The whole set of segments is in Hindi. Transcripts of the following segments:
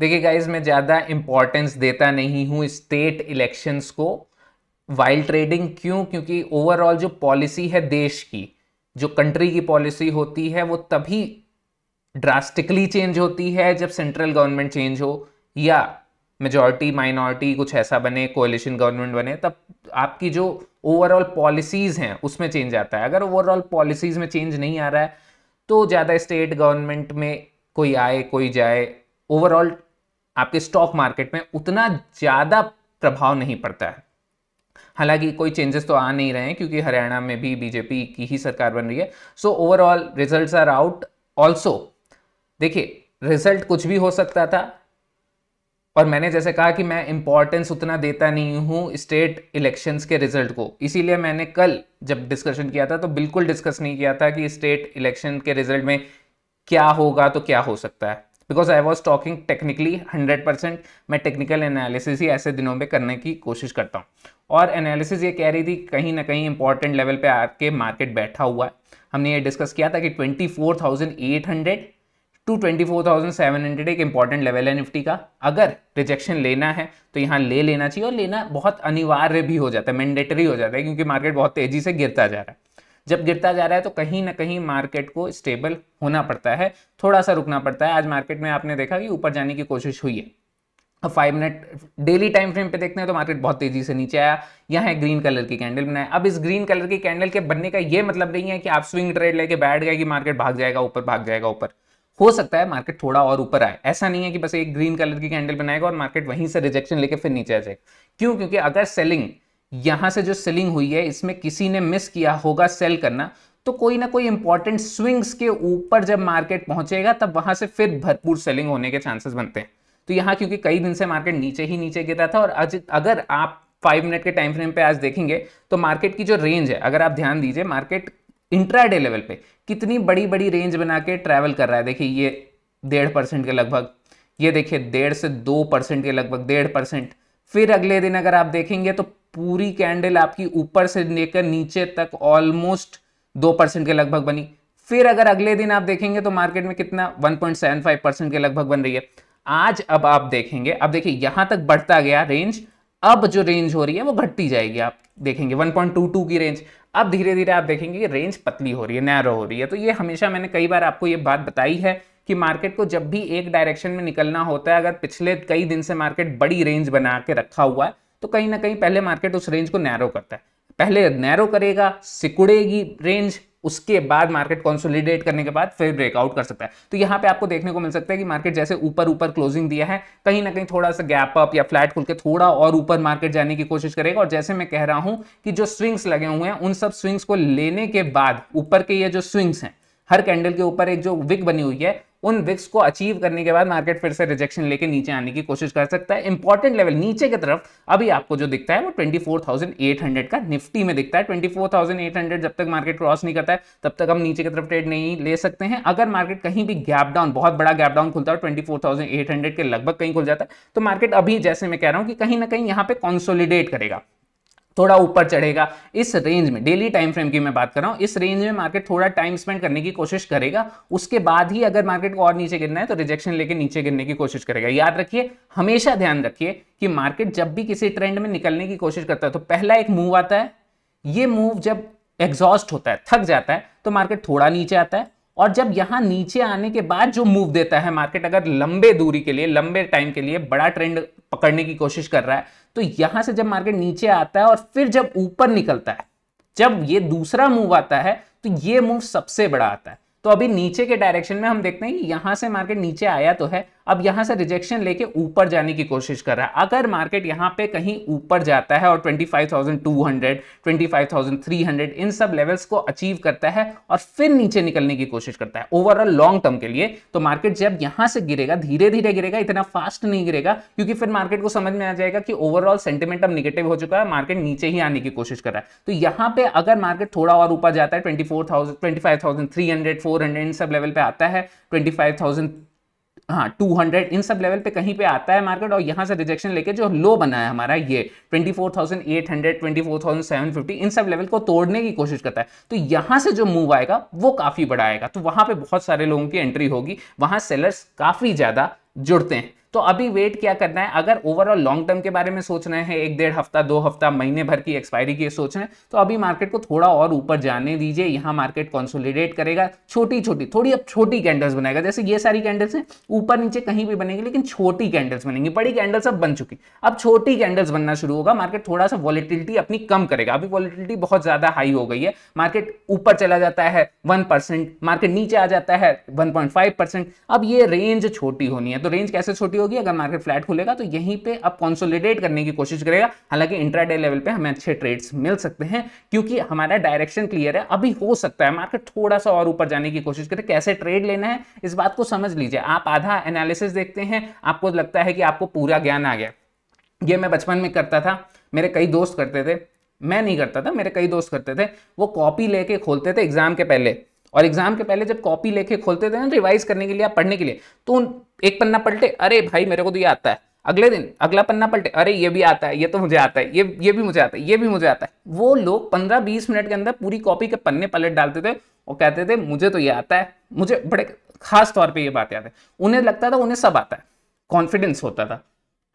देखिए गाइज मैं ज़्यादा इम्पॉर्टेंस देता नहीं हूँ स्टेट इलेक्शंस को वाइल्ड ट्रेडिंग क्यों क्योंकि ओवरऑल जो पॉलिसी है देश की जो कंट्री की पॉलिसी होती है वो तभी ड्रास्टिकली चेंज होती है जब सेंट्रल गवर्नमेंट चेंज हो या मेजॉरिटी माइनॉरिटी कुछ ऐसा बने कोलिशन गवर्नमेंट बने तब आपकी जो ओवरऑल पॉलिसीज़ हैं उसमें चेंज आता है अगर ओवरऑल पॉलिसीज़ में चेंज नहीं आ रहा है तो ज़्यादा स्टेट गवर्नमेंट में कोई आए कोई जाए ओवरऑल आपके स्टॉक मार्केट में उतना ज़्यादा प्रभाव नहीं पड़ता है हालांकि कोई चेंजेस तो आ नहीं रहे हैं क्योंकि हरियाणा में भी बीजेपी की ही सरकार बन रही है so overall results are out also देखिए रिजल्ट कुछ भी हो सकता था और मैंने जैसे कहा कि मैं इंपॉर्टेंस उतना देता नहीं हूं स्टेट इलेक्शंस के रिजल्ट को इसीलिए मैंने कल जब डिस्कशन किया था तो बिल्कुल डिस्कस नहीं किया था कि स्टेट इलेक्शन के रिजल्ट में क्या होगा तो क्या हो सकता है because I was talking technically hundred percent मैं टेक्निकल एनालिसिस ही ऐसे दिनों में करने की कोशिश करता हूँ और एनालिसिस ये कह रही थी कहीं ना कहीं इंपॉर्टेंट लेवल पे आके मार्केट बैठा हुआ है हमने ये डिस्कस किया था कि twenty four thousand eight hundred to twenty four thousand seven hundred एक इंपॉर्टेंट लेवल है निफ्टी का अगर रिजेक्शन लेना है तो यहाँ ले लेना चाहिए और लेना बहुत अनिवार्य भी हो जाता है मैंडेटरी हो जाता है क्योंकि मार्केट बहुत तेज़ी से गिरता जा रहा है जब गिरता जा रहा है तो कहीं ना कहीं मार्केट को स्टेबल होना पड़ता है थोड़ा सा रुकना पड़ता है आज मार्केट में आपने देखा कि ऊपर जाने की कोशिश हुई है अब five minute daily time frame पे देखते हैं तो मार्केट बहुत तेजी से नीचे आया यहाँ एक ग्रीन कलर की कैंडल बनाया अब इस ग्रीन कलर की कैंडल के बनने का ये मतलब नहीं है कि आप स्विंग ट्रेड लेके बैठ गए कि मार्केट भाग जाएगा ऊपर भाग जाएगा ऊपर हो सकता है मार्केट थोड़ा और ऊपर आए ऐसा नहीं है कि बस एक ग्रीन कलर की कैंडल बनाएगा और मार्केट वहीं से रिजेक्शन लेके फिर नीचे आ जाएगा क्यों क्योंकि अगर सेलिंग यहां से जो सेलिंग हुई है इसमें किसी ने मिस किया होगा सेल करना तो कोई ना कोई इंपॉर्टेंट स्विंग्स के ऊपर जब मार्केट पहुंचेगा तब वहां से फिर भरपूर सेलिंग होने के चांसेस बनते हैं तो यहां क्योंकि कई दिन से मार्केट नीचे ही नीचे गिरा था और आज अगर आप फाइव मिनट के टाइम फ्रेम पे आज देखेंगे तो मार्केट की जो रेंज है अगर आप ध्यान दीजिए मार्केट इंट्राडे लेवल पे कितनी बड़ी बड़ी रेंज बना के ट्रैवल कर रहा है देखिए ये डेढ़ परसेंट के लगभग ये देखिए डेढ़ से दो परसेंट के लगभग डेढ़ परसेंट फिर अगले दिन अगर आप देखेंगे तो पूरी कैंडल आपकी ऊपर से लेकर नीचे तक ऑलमोस्ट दो परसेंट के लगभग बनी फिर अगर अगले दिन आप देखेंगे तो मार्केट में कितना 1.75 परसेंट के लगभग बन रही है आज अब आप देखेंगे अब देखिए यहां तक बढ़ता गया रेंज अब जो रेंज हो रही है वो घटती जाएगी आप देखेंगे 1.22 की रेंज अब धीरे धीरे आप देखेंगे कि रेंज पतली हो रही है नैरो हो रही है तो ये हमेशा मैंने कई बार आपको ये बात बताई है कि मार्केट को जब भी एक डायरेक्शन में निकलना होता है अगर पिछले कई दिन से मार्केट बड़ी रेंज बना के रखा हुआ है तो कहीं ना कहीं पहले मार्केट उस रेंज को नैरो करता है पहले नैरो करेगा सिकुड़ेगी रेंज उसके बाद मार्केट कंसोलिडेट करने के बाद फिर ब्रेकआउट कर सकता है तो यहां पे आपको देखने को मिल सकता है कि मार्केट जैसे ऊपर ऊपर क्लोजिंग दिया है कहीं ना कहीं थोड़ा सा गैप अप या फ्लैट खुल के थोड़ा और ऊपर मार्केट जाने की कोशिश करेगा और जैसे मैं कह रहा हूं कि जो स्विंग्स लगे हुए हैं उन सब स्विंग्स को लेने के बाद ऊपर के ये जो स्विंग्स हैं हर कैंडल के ऊपर एक जो विक बनी हुई है उन विक्स को अचीव करने के बाद मार्केट फिर से रिजेक्शन लेके नीचे आने की कोशिश कर सकता है इंपॉर्टेंट लेवल नीचे की तरफ अभी आपको जो दिखता है वो 24,800 का निफ्टी में दिखता है 24,800 जब तक मार्केट क्रॉस नहीं करता है तब तक हम नीचे की तरफ ट्रेड नहीं ले सकते हैं अगर मार्केट कहीं भी गैप डाउन बहुत बड़ा गैप डाउन खुलता है ट्वेंटी के लगभग कहीं खुल जाता है तो मार्केट अभी जैसे मैं कह रहा हूँ कि कहीं ना कहीं यहाँ पे कॉन्सोलिडेट करेगा थोड़ा ऊपर चढ़ेगा इस रेंज में डेली टाइम फ्रेम की मैं बात कर रहा हूँ इस रेंज में मार्केट थोड़ा टाइम स्पेंड करने की कोशिश करेगा उसके बाद ही अगर मार्केट को और नीचे गिरना है तो रिजेक्शन लेके नीचे गिरने की कोशिश करेगा याद रखिए हमेशा ध्यान रखिए कि मार्केट जब भी किसी ट्रेंड में निकलने की कोशिश करता है तो पहला एक मूव आता है ये मूव जब एग्जॉस्ट होता है थक जाता है तो मार्केट थोड़ा नीचे आता है और जब यहाँ नीचे आने के बाद जो मूव देता है मार्केट अगर लंबे दूरी के लिए लंबे टाइम के लिए बड़ा ट्रेंड पकड़ने की कोशिश कर रहा है तो यहां से जब मार्केट नीचे आता है और फिर जब ऊपर निकलता है जब ये दूसरा मूव आता है तो ये मूव सबसे बड़ा आता है तो अभी नीचे के डायरेक्शन में हम देखते हैं कि यहां से मार्केट नीचे आया तो है अब यहाँ से रिजेक्शन लेके ऊपर जाने की कोशिश कर रहा है अगर मार्केट यहां पे कहीं ऊपर जाता है और 25,200, 25,300 इन सब लेवल्स को अचीव करता है और फिर नीचे निकलने की कोशिश करता है ओवरऑल लॉन्ग टर्म के लिए तो मार्केट जब यहां से गिरेगा धीरे धीरे गिरेगा इतना फास्ट नहीं गिरेगा क्योंकि फिर मार्केट को समझ में आ जाएगा कि ओवरऑल सेंटिमेंट अब निगेटिव हो चुका है मार्केट नीचे ही आने की कोशिश कर रहा है तो यहाँ पर अगर मार्केट थोड़ा और ऊपर जाता है twenty four thousand twenty five thousand three hundred four hundred इन सब लेवल पर आता है ट्वेंटी फाइव थाउजेंड हाँ 200 इन सब लेवल पे कहीं पे आता है मार्केट और यहाँ से रिजेक्शन लेके जो लो बना है हमारा ये 24,800 24,750 इन सब लेवल को तोड़ने की कोशिश करता है तो यहाँ से जो मूव आएगा वो काफ़ी बड़ा आएगा तो वहाँ पे बहुत सारे लोगों की एंट्री होगी वहाँ सेलर्स काफ़ी ज़्यादा जुड़ते हैं तो अभी वेट क्या करना है अगर ओवरऑल लॉन्ग टर्म के बारे में सोचना है एक डेढ़ हफ्ता दो हफ्ता महीने भर की एक्सपायरी की सोचना है तो अभी मार्केट को थोड़ा और ऊपर जाने दीजिए यहां मार्केट कॉन्सोलिडेट करेगा छोटी छोटी थोड़ी अब छोटी कैंडल्स बनाएगा जैसे ये सारी कैंडल्स हैं ऊपर नीचे कहीं भी बनेगी लेकिन छोटी कैंडल्स बनेंगी बड़ी कैंडल्स अब बन चुकी अब छोटी कैंडल्स बनना शुरू होगा मार्केट थोड़ा सा वॉलिटिलिटी अपनी कम करेगा अभी वॉलिटिलिटी बहुत ज्यादा हाई हो गई है मार्केट ऊपर चला जाता है वन मार्केट नीचे आ जाता है वन अब ये रेंज छोटी होनी है तो रेंज कैसे छोटी होगी अगर मार्केट फ्लैट खुलेगा तो यहीं पे अब कॉन्सोलिडेट करने की कोशिश करेगा हालांकि इंट्राडे लेवल पे हमें अच्छे ट्रेड्स मिल सकते हैं क्योंकि हमारा डायरेक्शन क्लियर है अभी हो सकता है मार्केट थोड़ा सा और ऊपर जाने की कोशिश करे कैसे ट्रेड लेना है इस बात को समझ लीजिए आप आधा एनालिसिस देखते हैं आपको लगता है कि आपको पूरा ज्ञान आ गया ये मैं बचपन में करता था मेरे कई दोस्त करते थे मैं नहीं करता था मेरे कई दोस्त करते थे वो कॉपी लेके खोलते थे एग्जाम के पहले और एग्जाम के पहले जब कॉपी लेके खोलते थे ना रिवाइज करने के लिए पढ़ने के लिए तो एक पन्ना पलटे अरे भाई मेरे को तो ये आता है अगले दिन अगला पन्ना पलटे अरे ये भी आता है ये तो मुझे आता है ये ये भी मुझे आता है ये भी मुझे आता है वो लोग पंद्रह बीस मिनट के अंदर पूरी कॉपी के पन्ने पलट डालते थे और कहते थे मुझे तो ये आता है मुझे बड़े खास तौर पर ये याद आते उन्हें लगता था उन्हें सब आता है कॉन्फिडेंस होता था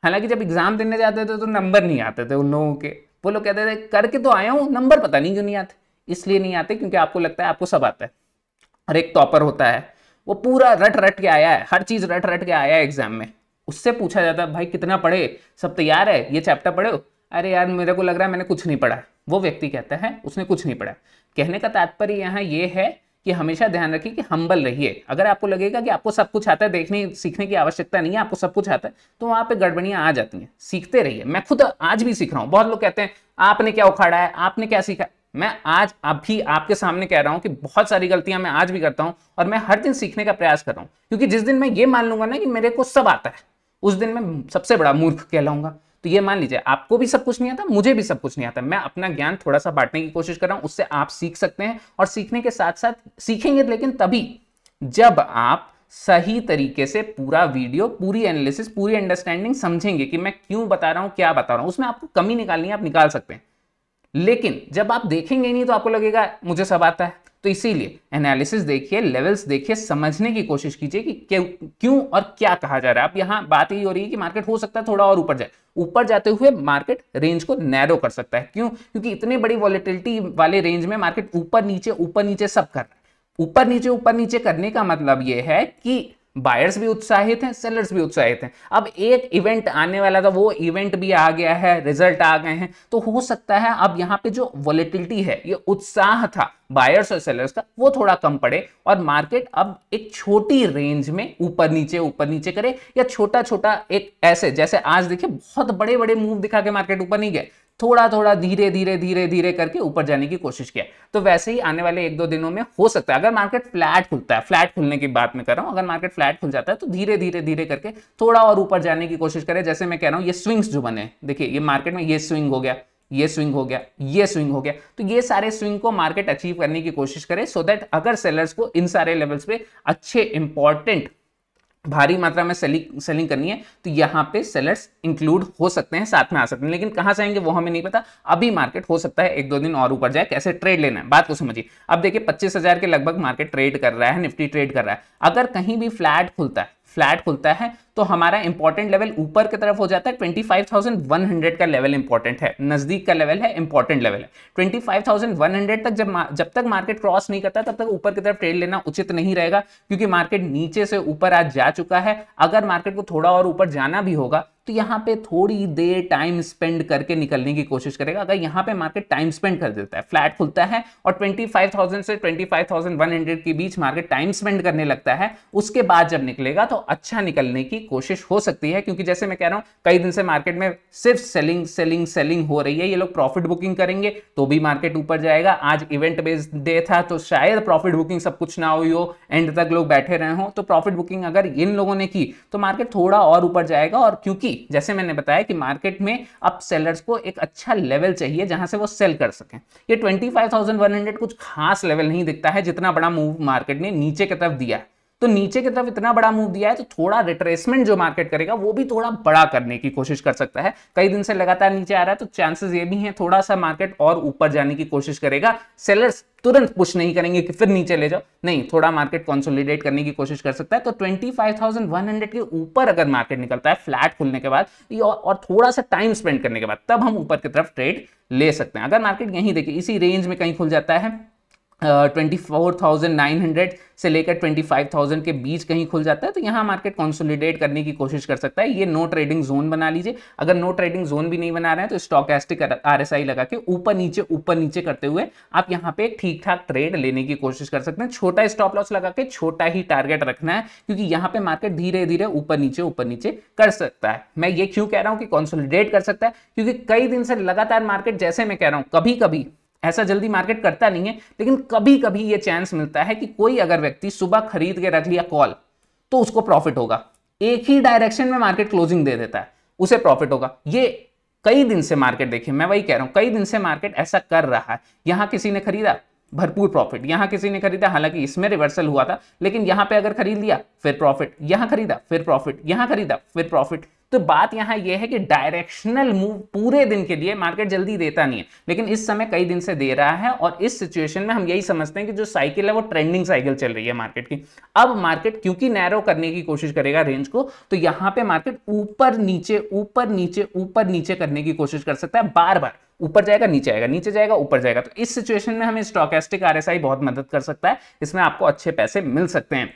हालांकि जब एग्जाम देने जाते थे तो नंबर नहीं आते थे उन लोगों के वो लोग कहते थे करके तो आया हूँ नंबर पता नहीं क्यों नहीं आते इसलिए नहीं आते क्योंकि आपको लगता है आपको सब आता है एक टॉपर होता है वो पूरा रट रट के आया है हर चीज़ रट रट के आया है एग्जाम में उससे पूछा जाता है भाई कितना पढ़े सब तैयार है ये चैप्टर पढ़े हो अरे यार मेरे को लग रहा है मैंने कुछ नहीं पढ़ा वो व्यक्ति कहता है उसने कुछ नहीं पढ़ा कहने का तात्पर्य यहाँ ये है कि हमेशा ध्यान रखिए कि हम्बल रहिए अगर आपको लगेगा कि आपको सब कुछ आता है देखने सीखने की आवश्यकता नहीं है आपको सब कुछ आता है तो वहाँ पे गड़बड़ियाँ आ जाती हैं सीखते रहिए मैं खुद आज भी सीख रहा हूँ बहुत लोग कहते हैं आपने क्या उखाड़ा है आपने क्या सीखा मैं आज अभी आपके सामने कह रहा हूं कि बहुत सारी गलतियां मैं आज भी करता हूं और मैं हर दिन सीखने का प्रयास कर रहा हूं क्योंकि जिस दिन मैं ये मान लूंगा ना कि मेरे को सब आता है उस दिन मैं सबसे बड़ा मूर्ख कहलाऊंगा तो ये मान लीजिए आपको भी सब कुछ नहीं आता मुझे भी सब कुछ नहीं आता मैं अपना ज्ञान थोड़ा सा बांटने की कोशिश कर रहा हूं उससे आप सीख सकते हैं और सीखने के साथ साथ सीखेंगे लेकिन तभी जब आप सही तरीके से पूरा वीडियो पूरी एनालिसिस पूरी अंडरस्टैंडिंग समझेंगे कि मैं क्यों बता रहा हूं क्या बता रहा हूं उसमें आपको कमी निकालनी है आप निकाल सकते हैं लेकिन जब आप देखेंगे नहीं तो आपको लगेगा मुझे सब आता है तो इसीलिए एनालिसिस देखिए लेवल्स देखिए समझने की कोशिश कीजिए कि क्यों और क्या कहा जा रहा है अब यहां बात यही हो रही है कि मार्केट हो सकता है थोड़ा और ऊपर जाए ऊपर जाते हुए मार्केट रेंज को नैरो कर सकता है क्यों क्योंकि इतनी बड़ी वॉलिटिलिटी वाले रेंज में मार्केट ऊपर नीचे ऊपर नीचे सब कर रहा है ऊपर नीचे ऊपर नीचे करने का मतलब यह है कि बायर्स भी उत्साहित हैं सेलर्स भी उत्साहित हैं अब एक इवेंट आने वाला था वो इवेंट भी आ गया है रिजल्ट आ गए हैं तो हो सकता है अब यहाँ पे जो वॉलिटिलिटी है ये उत्साह था बायर्स और सेलर्स का वो थोड़ा कम पड़े और मार्केट अब एक छोटी रेंज में ऊपर नीचे ऊपर नीचे करे या छोटा छोटा एक ऐसे जैसे आज देखिए बहुत बड़े बड़े मूव दिखा के मार्केट ऊपर नहीं गए थोड़ा थोड़ा धीरे धीरे धीरे धीरे करके ऊपर जाने की कोशिश किया तो वैसे ही आने वाले एक दो दिनों में हो सकता है अगर मार्केट फ्लैट खुलता है फ्लैट खुलने की बात में कर रहा हूं अगर मार्केट फ्लैट खुल जाता है तो धीरे धीरे धीरे करके थोड़ा और ऊपर जाने की कोशिश करें जैसे मैं कह रहा हूं ये स्विंग्स जो बने देखिए ये मार्केट में ये स्विंग हो गया ये स्विंग हो गया ये स्विंग हो गया तो ये सारे स्विंग को मार्केट अचीव करने की कोशिश करे सो so दैट अगर सेलर्स को इन सारे लेवल्स पे अच्छे इंपॉर्टेंट भारी मात्रा में सेलिंग सेलिंग करनी है तो यहाँ पे सेलर्स इंक्लूड हो सकते हैं साथ में आ सकते हैं लेकिन कहाँ से आएंगे वो हमें नहीं पता अभी मार्केट हो सकता है एक दो दिन और ऊपर जाए कैसे ट्रेड लेना है बात को समझिए अब देखिए पच्चीस हजार के लगभग मार्केट ट्रेड कर रहा है निफ्टी ट्रेड कर रहा है अगर कहीं भी फ्लैट खुलता है फ्लैट खुलता है तो हमारा इंपॉर्टेंट लेवल ऊपर की तरफ हो जाता है 25,100 का लेवल इंपॉर्टेंट है नज़दीक का लेवल है इंपॉर्टेंट लेवल है 25,100 तक जब जब तक मार्केट क्रॉस नहीं करता तब तक ऊपर की तरफ ट्रेड लेना उचित नहीं रहेगा क्योंकि मार्केट नीचे से ऊपर आज जा चुका है अगर मार्केट को थोड़ा और ऊपर जाना भी होगा तो यहाँ पे थोड़ी देर टाइम स्पेंड करके निकलने की कोशिश करेगा अगर यहाँ पे मार्केट टाइम स्पेंड कर देता है फ्लैट खुलता है और 25,000 से 25,100 के बीच मार्केट टाइम स्पेंड करने लगता है उसके बाद जब निकलेगा तो अच्छा निकलने की कोशिश हो सकती है क्योंकि जैसे मैं कह रहा हूँ कई दिन से मार्केट में सिर्फ सेलिंग सेलिंग सेलिंग हो रही है ये लोग प्रॉफिट बुकिंग करेंगे तो भी मार्केट ऊपर जाएगा आज इवेंट बेस्ड डे था तो शायद प्रॉफिट बुकिंग सब कुछ ना हुई हो एंड तक लोग बैठे रहे हो तो प्रॉफिट बुकिंग अगर इन लोगों ने की तो मार्केट थोड़ा और ऊपर जाएगा और क्योंकि जैसे मैंने बताया कि मार्केट में अब सेलर्स को एक अच्छा लेवल चाहिए जहां से वो सेल कर सकें ये 25,100 कुछ खास लेवल नहीं दिखता है जितना बड़ा मूव मार्केट ने नीचे की तरफ दिया है तो नीचे की तरफ इतना बड़ा मूव दिया है तो थोड़ा रिट्रेसमेंट जो मार्केट करेगा वो भी थोड़ा बड़ा करने की कोशिश कर सकता है कई दिन से लगातार नीचे आ रहा है तो चांसेस ये भी हैं थोड़ा सा मार्केट और ऊपर जाने की कोशिश करेगा सेलर्स तुरंत पुश नहीं करेंगे कि फिर नीचे ले जाओ नहीं थोड़ा मार्केट कंसोलिडेट करने की कोशिश कर सकता है तो 25,100 के ऊपर अगर मार्केट निकलता है फ्लैट खुलने के बाद और थोड़ा सा टाइम स्पेंड करने के बाद तब हम ऊपर की तरफ ट्रेड ले सकते हैं अगर मार्केट यहीं देखिए इसी रेंज में कहीं खुल जाता है twenty four thousand nine hundred से लेकर ट्वेंटी फाइव थाउजेंड के बीच कहीं खुल जाता है तो यहाँ मार्केट कंसोलिडेट करने की कोशिश कर सकता है ये नो ट्रेडिंग जोन बना लीजिए अगर नो ट्रेडिंग जोन भी नहीं बना रहे हैं तो स्टॉक स्टॉकैस्टिक आरएसआई लगा के ऊपर नीचे ऊपर नीचे करते हुए आप यहाँ पे ठीक ठाक ट्रेड लेने की कोशिश कर सकते हैं छोटा स्टॉप लॉस लगा के छोटा ही टारगेट रखना है क्योंकि यहाँ पे मार्केट धीरे धीरे ऊपर नीचे ऊपर नीचे कर सकता है मैं ये क्यों कह रहा हूँ कि कॉन्सोलिडेट कर सकता है क्योंकि कई दिन से लगातार मार्केट जैसे मैं कह रहा हूँ कभी कभी ऐसा जल्दी मार्केट करता नहीं है लेकिन कभी कभी ये चांस मिलता है कि कोई अगर व्यक्ति सुबह खरीद के रख लिया कॉल तो उसको प्रॉफिट होगा एक ही डायरेक्शन में मार्केट क्लोजिंग दे देता है उसे प्रॉफिट होगा ये कई दिन से मार्केट देखिए मैं वही कह रहा हूं कई दिन से मार्केट ऐसा कर रहा है यहां किसी ने खरीदा भरपूर प्रॉफिट यहां किसी ने खरीदा हालांकि इसमें रिवर्सल हुआ था लेकिन यहां पे अगर खरीद लिया फिर प्रॉफिट यहां खरीदा फिर प्रॉफिट यहां खरीदा फिर प्रॉफिट तो बात यहां यह है कि डायरेक्शनल मूव पूरे दिन के लिए मार्केट जल्दी देता नहीं है लेकिन इस समय कई दिन से दे रहा है और इस सिचुएशन में हम यही समझते हैं कि जो साइकिल है वो ट्रेंडिंग साइकिल चल रही है मार्केट की अब मार्केट क्योंकि नैरो करने की कोशिश करेगा रेंज को तो यहां पे मार्केट ऊपर नीचे ऊपर नीचे ऊपर नीचे करने की कोशिश कर सकता है बार बार ऊपर जाएगा नीचे आएगा नीचे जाएगा ऊपर जाएगा तो इस सिचुएशन में हमें स्टॉकेस्टिक आरएसआई बहुत मदद कर सकता है इसमें आपको अच्छे पैसे मिल सकते हैं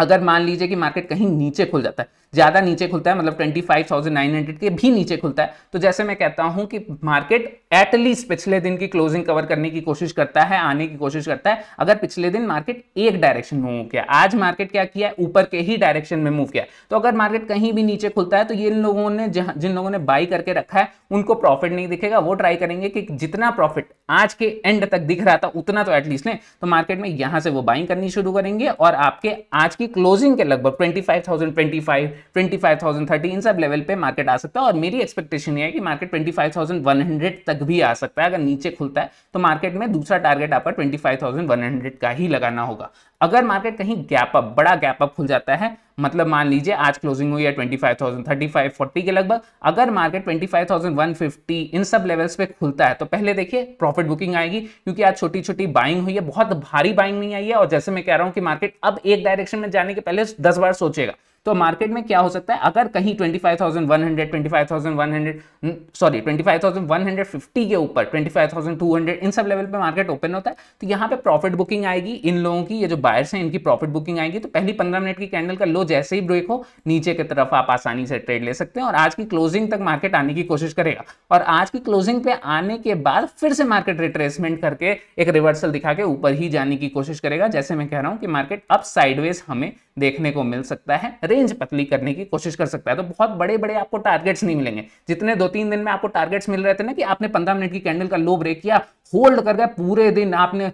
अगर मान लीजिए कि मार्केट कहीं नीचे खुल जाता है ज़्यादा नीचे खुलता है मतलब 25,900 के भी नीचे खुलता है तो जैसे मैं कहता हूं कि मार्केट एटलीस्ट पिछले दिन की क्लोजिंग कवर करने की कोशिश करता है आने की कोशिश करता है अगर पिछले दिन मार्केट एक डायरेक्शन में मूव किया आज मार्केट क्या किया ऊपर के ही डायरेक्शन में मूव किया तो अगर मार्केट कहीं भी नीचे खुलता है तो ये लोगों ने जिन लोगों ने बाई करके रखा है उनको प्रॉफिट नहीं दिखेगा वो ट्राई करेंगे कि जितना प्रॉफिट आज के एंड तक दिख रहा था उतना तो एटलीस्ट लें तो मार्केट में यहां से वो बाइंग करनी शुरू करेंगे और आपके आज की क्लोजिंग के लगभग twenty five thousand twenty five twenty इन सब लेवल पे मार्केट आ सकता है और मेरी एक्सपेक्टेशन ये है कि मार्केट 25,100 तक भी आ सकता है अगर नीचे खुलता है तो मार्केट में दूसरा टारगेट आपका 25,100 का ही लगाना होगा अगर मार्केट कहीं गैप अप बड़ा गैप अप खुल जाता है मतलब मान लीजिए आज क्लोजिंग हुई है 25,000, 35,000, के लगभग अगर मार्केट 25,150 इन सब लेवल्स पे खुलता है तो पहले देखिए प्रॉफिट बुकिंग आएगी क्योंकि आज छोटी छोटी बाइंग हुई है बहुत भारी बाइंग नहीं आई है और जैसे मैं कह रहा हूँ कि मार्केट अब एक डायरेक्शन में जाने के पहले दस बार सोचेगा तो मार्केट में क्या हो सकता है अगर कहीं twenty twenty five five thousand thousand one hundred one hundred sorry twenty five thousand one hundred fifty के ऊपर twenty five thousand two hundred इन सब लेवल पे मार्केट ओपन होता है तो यहाँ पे प्रॉफिट बुकिंग आएगी इन लोगों की ये जो बायर्स हैं इनकी प्रॉफिट बुकिंग आएगी तो पहली पंद्रह मिनट की कैंडल का लो जैसे ही ब्रेक हो नीचे की तरफ आप आसानी से ट्रेड ले सकते हैं और आज की क्लोजिंग तक मार्केट आने की कोशिश करेगा और आज की क्लोजिंग पे आने के बाद फिर से मार्केट रिट्रेसमेंट करके एक रिवर्सल दिखा के ऊपर ही जाने की कोशिश करेगा जैसे मैं कह रहा हूँ कि मार्केट अप साइडवेज हमें देखने को मिल सकता है रेंज पतली करने की कोशिश कर सकता है तो बहुत बड़े बड़े आपको टारगेट्स नहीं मिलेंगे जितने दो तीन दिन में आपको टारगेट्स मिल रहे थे ना कि आपने पंद्रह मिनट की कैंडल का लो ब्रेक किया होल्ड कर गया पूरे दिन आपने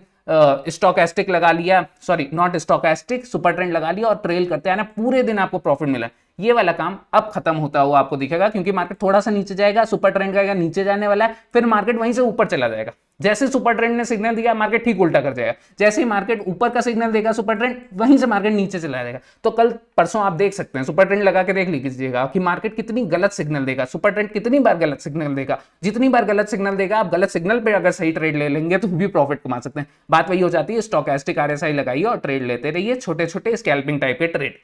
स्टॉक uh, लगा लिया sorry not stochastic super trend लगा लिया और ट्रेल करते आना पूरे दिन आपको प्रॉफिट मिला ये वाला काम अब खत्म होता हुआ आपको दिखेगा क्योंकि मार्केट थोड़ा सा नीचे जाएगा सुपर ट्रेंड का नीचे जाने वाला है फिर मार्केट वहीं से ऊपर चला जाएगा जैसे सुपर ट्रेंड ने सिग्नल दिया मार्केट ठीक उल्टा कर जाएगा जैसे ही मार्केट ऊपर का सिग्नल देगा सुपर ट्रेंड वहीं से मार्केट नीचे चला जाएगा तो कल परसों आप देख सकते हैं सुपर ट्रेंड लगा के देख लीजिएगा कि मार्केट कितनी गलत सिग्नल देगा सुपर ट्रेंड कितनी बार गलत सिग्नल देगा जितनी बार गलत सिग्नल देगा आप गलत सिग्नल पर अगर सही ट्रेड ले लेंगे तो भी प्रॉफिट कमा सकते हैं बात वही हो जाती है स्टॉक एस्टिक आर लगाइए और ट्रेड लेते रहिए छोटे छोटे स्कैल्पिंग टाइप के ट्रेड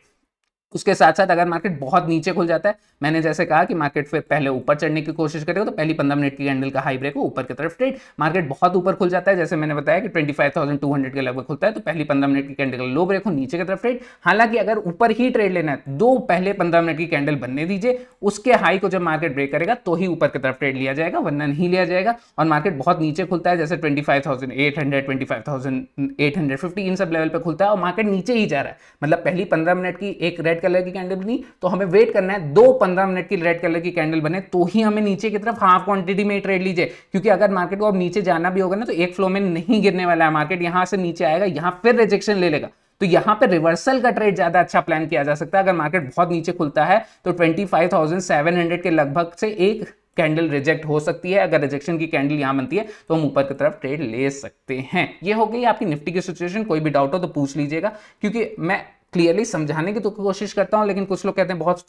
उसके साथ साथ अगर मार्केट बहुत नीचे खुल जाता है मैंने जैसे कहा कि मार्केट फिर पहले ऊपर चढ़ने की कोशिश करेगा तो पहली पंद्रह मिनट की कैंडल का हाई ब्रेक हो ऊपर की तरफ ट्रेड मार्केट बहुत ऊपर खुल जाता है जैसे मैंने बताया कि twenty five thousand two hundred के लगभग खुलता है तो पहली पंद्रह मिनट की कैंडल का लो ब्रेक हो नीचे की तरफ ट्रेड हालांकि अगर ऊपर ही ट्रेड लेना है दो पहले पंद्रह मिनट की कैंडल बनने दीजिए उसके हाई को जब मार्केट ब्रेक करेगा तो ही ऊपर की तरफ ट्रेड लिया जाएगा वरना नहीं लिया जाएगा और मार्केट बहुत नीचे खुलता है जैसे twenty five thousand eight hundred twenty five thousand eight hundred fifty इन सब लेवल पर खुलता है और मार्केट नीचे ही जा रहा है मतलब पहली पंद्रह मिनट की एक रेड रेड कलर की कैंडल बनी तो हमें वेट करना है दो पंद्रह मिनट की रेड कलर की कैंडल बने तो ही हमें नीचे की तरफ हाफ क्वांटिटी में ट्रेड लीजिए क्योंकि अगर मार्केट को अब नीचे जाना भी होगा ना तो एक फ्लो में नहीं गिरने वाला है मार्केट यहां से नीचे आएगा यहां फिर रिजेक्शन ले लेगा तो यहां पर रिवर्सल का ट्रेड ज्यादा अच्छा प्लान किया जा सकता है अगर मार्केट बहुत नीचे खुलता है तो ट्वेंटी के लगभग से एक कैंडल रिजेक्ट हो सकती है अगर रिजेक्शन की कैंडल यहां बनती है तो हम ऊपर की तरफ ट्रेड ले सकते हैं ये हो गई आपकी निफ्टी की सिचुएशन कोई भी डाउट हो तो पूछ लीजिएगा क्योंकि मैं क्लियरली समझाने की तो कोशिश करता हूँ लेकिन कुछ लोग कहते हैं बहुत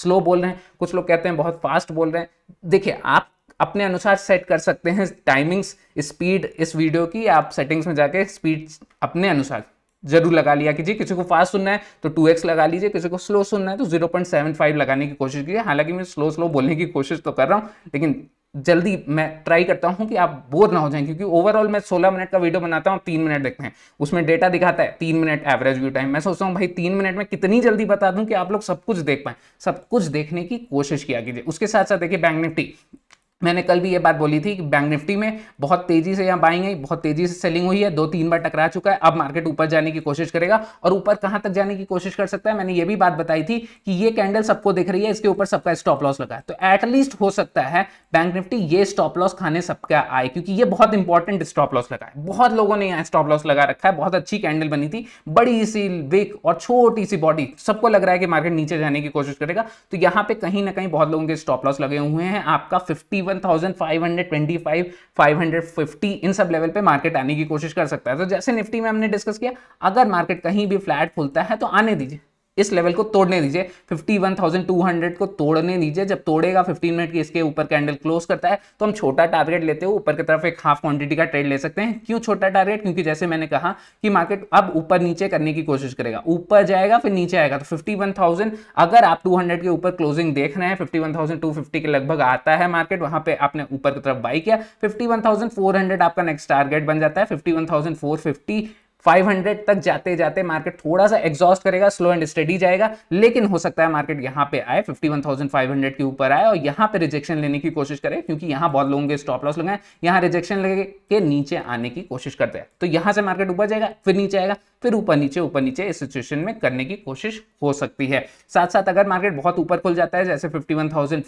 स्लो बोल रहे हैं कुछ लोग कहते हैं बहुत फास्ट बोल रहे हैं देखिए आप अपने अनुसार सेट कर सकते हैं टाइमिंग्स स्पीड इस वीडियो की आप सेटिंग्स में जाके स्पीड अपने अनुसार जरूर लगा लिया कीजिए किसी को फास्ट सुनना है तो 2x लगा लीजिए किसी को स्लो सुनना है तो 0.75 लगाने की कोशिश कीजिए हालांकि मैं स्लो स्लो बोलने की कोशिश तो कर रहा हूँ लेकिन जल्दी मैं ट्राई करता हूं कि आप बोर ना हो जाएं क्योंकि ओवरऑल मैं 16 मिनट का वीडियो बनाता हूं तीन मिनट देखते हैं उसमें डेटा दिखाता है तीन मिनट एवरेज व्यू टाइम मैं सोचता हूं भाई तीन मिनट में कितनी जल्दी बता दूं कि आप लोग सब कुछ देख पाए सब कुछ देखने की कोशिश किया कीजिए उसके साथ साथ देखिए बैंक निफ्टी मैंने कल भी ये बात बोली थी कि बैंक निफ्टी में बहुत तेजी से यहाँ बाइंग है बहुत तेजी से सेलिंग हुई है दो तीन बार टकरा चुका है अब मार्केट ऊपर जाने की कोशिश करेगा और ऊपर कहां तक जाने की कोशिश कर सकता है मैंने ये भी बात बताई थी कि ये कैंडल सबको दिख रही है इसके ऊपर सबका स्टॉप लॉस लगा है तो एटलीस्ट हो सकता है बैंक निफ्टी ये स्टॉप लॉस खाने सबका आए क्योंकि ये बहुत इंपॉर्टेंट स्टॉप लॉस लगा है बहुत लोगों ने यहाँ स्टॉप लॉस लगा रखा है बहुत अच्छी कैंडल बनी थी बड़ी सी विक और छोटी सी बॉडी सबको लग रहा है कि मार्केट नीचे जाने की कोशिश करेगा तो यहाँ पे कहीं ना कहीं बहुत लोगों के स्टॉप लॉस लगे हुए हैं आपका फिफ्टी थाउजेंड इन सब लेवल पे मार्केट आने की कोशिश कर सकता है तो जैसे निफ्टी में हमने डिस्कस किया अगर मार्केट कहीं भी फ्लैट खुलता है तो आने दीजिए इस लेवल को तोड़ने दीजिए 51,200 को तोड़ने दीजिए जब तोड़ेगा 15 मिनट की इसके ऊपर कैंडल क्लोज करता है तो हम छोटा टारगेट लेते हो ऊपर की तरफ एक हाफ क्वांटिटी का ट्रेड ले सकते हैं क्यों छोटा टारगेट क्योंकि जैसे मैंने कहा कि मार्केट अब ऊपर नीचे करने की कोशिश करेगा ऊपर जाएगा फिर नीचे आएगा तो फिफ्टी अगर आप टू के ऊपर क्लोजिंग देख रहे हैं फिफ्टी के लगभग आता है मार्केट वहां पर आपने ऊपर की तरफ बाई किया फिफ्टी आपका नेक्स्ट टारगेट बन जाता है फिफ्टी 500 तक जाते जाते मार्केट थोड़ा सा एग्जॉस्ट करेगा स्लो एंड स्टडी जाएगा लेकिन हो सकता है मार्केट यहाँ पे आए 51,500 के ऊपर आए और यहाँ पे रिजेक्शन लेने की कोशिश करे क्योंकि यहाँ बहुत लोगों के स्टॉप लॉस लगाए यहाँ रिजेक्शन लगे के नीचे आने की कोशिश करते हैं तो यहाँ से मार्केट ऊपर जाएगा फिर नीचे आएगा फिर ऊपर नीचे ऊपर नीचे इस सिचुएशन में करने की कोशिश हो सकती है साथ साथ अगर मार्केट बहुत ऊपर खुल जाता है जैसे 51,400,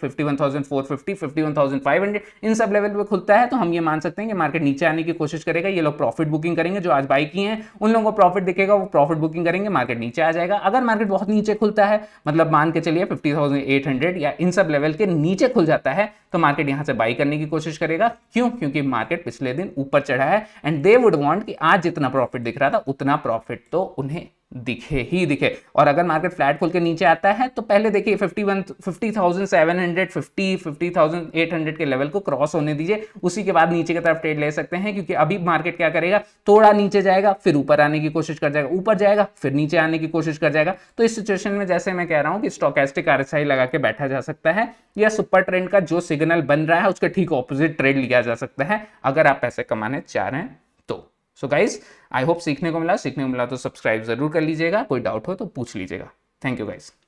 51,450, 51,500 इन सब लेवल पे खुलता है तो हम ये मान सकते हैं कि मार्केट नीचे आने की कोशिश करेगा ये लोग प्रॉफिट बुकिंग करेंगे जो आज बाई की हैं उन लोगों को प्रॉफिट दिखेगा वो प्रॉफिट बुकिंग करेंगे मार्केट नीचे आ जाएगा अगर मार्केट बहुत नीचे खुलता है मतलब मान के चलिए फिफ्टी या इन सब लेवल के नीचे खुल जाता है तो मार्केट यहाँ से बाई करने की कोशिश करेगा क्यों क्योंकि मार्केट पिछले दिन ऊपर चढ़ा है एंड दे वुड वॉन्ट कि आज जितना प्रॉफिट दिख रहा था उतना प्रॉफिट तो उन्हें दिखे ही दिखे और अगर मार्केट फ्लैट खोल के नीचे आता है तो पहले देखिए fifty one fifty thousand seven hundred fifty fifty thousand eight hundred के लेवल को क्रॉस होने दीजिए उसी के बाद नीचे की तरफ ट्रेड ले सकते हैं क्योंकि अभी मार्केट क्या करेगा थोड़ा नीचे जाएगा फिर ऊपर आने की कोशिश कर जाएगा ऊपर जाएगा फिर नीचे आने की कोशिश कर जाएगा तो इस सिचुएशन में जैसे मैं कह रहा हूँ कि स्टॉकेस्टिक आरएसआई लगा के बैठा जा सकता है या सुपर ट्रेंड का जो सिग्नल बन रहा है उसके ठीक ऑपोजिट ट्रेड लिया जा सकता है अगर आप पैसे कमाने चाह रहे हैं सो गाइज आई होप सीखने को मिला सीखने को मिला तो सब्सक्राइब जरूर कर लीजिएगा कोई डाउट हो तो पूछ लीजिएगा थैंक यू गाइज़